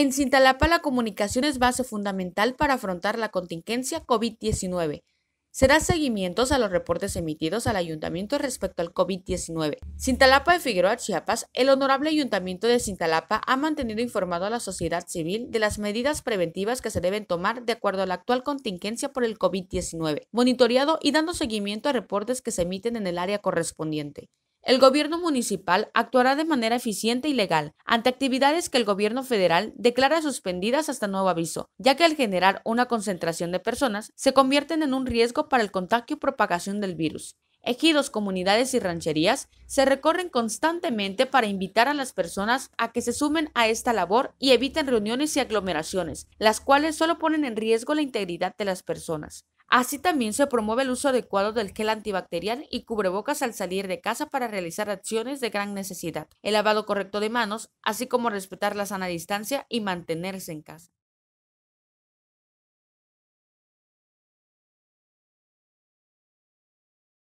En Cintalapa la comunicación es base fundamental para afrontar la contingencia COVID-19. Será seguimiento seguimientos a los reportes emitidos al ayuntamiento respecto al COVID-19. Cintalapa de Figueroa, Chiapas, el honorable ayuntamiento de Cintalapa ha mantenido informado a la sociedad civil de las medidas preventivas que se deben tomar de acuerdo a la actual contingencia por el COVID-19, monitoreado y dando seguimiento a reportes que se emiten en el área correspondiente el gobierno municipal actuará de manera eficiente y legal ante actividades que el gobierno federal declara suspendidas hasta nuevo aviso, ya que al generar una concentración de personas se convierten en un riesgo para el contagio y propagación del virus. Ejidos, comunidades y rancherías se recorren constantemente para invitar a las personas a que se sumen a esta labor y eviten reuniones y aglomeraciones, las cuales solo ponen en riesgo la integridad de las personas. Así también se promueve el uso adecuado del gel antibacterial y cubrebocas al salir de casa para realizar acciones de gran necesidad, el lavado correcto de manos, así como respetar la sana distancia y mantenerse en casa.